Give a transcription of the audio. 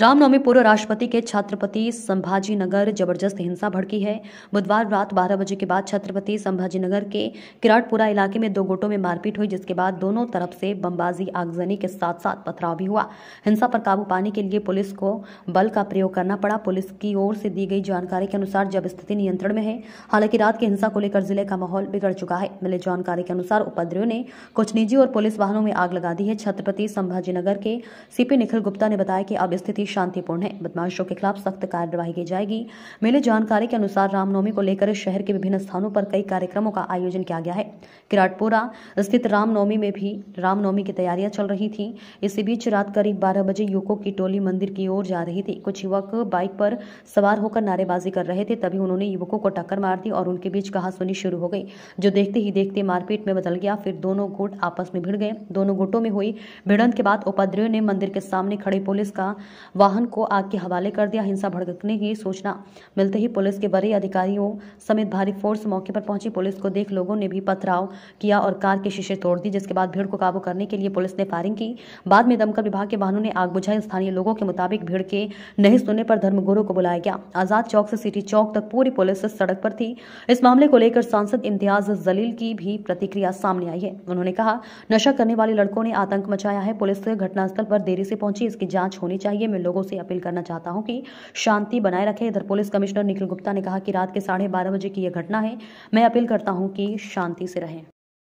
रामनवमी पूर्व राष्ट्रपति के छत्रपति संभाजी नगर जबरदस्त हिंसा भड़की है बुधवार रात 12 बजे के बाद छत्रपति संभाजी नगर के किराटपुरा इलाके में दो गुटों में मारपीट हुई जिसके बाद दोनों तरफ से बमबाजी आगजनी के साथ साथ पथराव भी हुआ हिंसा पर काबू पाने के लिए पुलिस को बल का प्रयोग करना पड़ा पुलिस की ओर से दी गई जानकारी के अनुसार जब स्थिति नियंत्रण में है हालांकि रात की हिंसा को लेकर जिले का माहौल बिगड़ चुका है मिली जानकारी के अनुसार उपद्रवियों ने कुछ निजी और पुलिस वाहनों में आग लगा दी है छत्रपति संभाजी नगर के सीपी निखिल गुप्ता ने बताया कि अब स्थिति शांतिपूर्ण है बदमाशों के खिलाफ सख्त कार्यवाही की जाएगी मिली जानकारी के अनुसार रामनवमी को लेकर शहर के विभिन्न स्थानों पर कई कार्यक्रमों का आयोजन किया गया है किराटपुरा स्थित रामनवमी में भी रामनवमी की तैयारियां चल रही थी इसी बीच रात करीब बारह बजे युवकों की टोली मंदिर की ओर जा रही थी कुछ युवक बाइक पर सवार होकर नारेबाजी कर रहे थे तभी उन्होंने युवकों को टक्कर मार दी और उनके बीच कहासुनी शुरू हो गई जो देखते ही देखते मारपीट में बदल गया फिर दोनों गुट आपस में भिड़ गए दोनों गुटों में हुई भिड़ंत के बाद उपाध्याय ने मंदिर के सामने खड़े पुलिस का वाहन को आग के हवाले कर दिया हिंसा भड़कने की सूचना मिलते ही पुलिस के बड़े अधिकारियों समेत भारी फोर्स मौके पर पहुंची पुलिस को देख लोगों ने भी पथराव किया और कार के शीशे तोड़ दिए जिसके बाद भीड़ को काबू करने के लिए पुलिस ने फायरिंग की बाद में दमकल विभाग के वाहनों ने आग बुझाई स्थानीय लोगों के मुताबिक भीड़ के नहीं सुनने पर धर्मगुरु को बुलाया गया आजाद चौक से सिटी चौक तक पूरी पुलिस सड़क पर थी इस मामले को लेकर सांसद इम्तियाज जलील की भी प्रतिक्रिया सामने आई है उन्होंने कहा नशा करने वाले लड़कों ने आतंक मचाया है पुलिस घटनास्थल पर देरी से पहुंची इसकी जांच होनी चाहिए मैं लोगों से अपील करना चाहता हूं कि शांति बनाए रखें इधर पुलिस कमिश्नर निखिल गुप्ता ने कहा कि रात के साढ़े बारह बजे की यह घटना है मैं अपील करता हूं कि शांति से रहें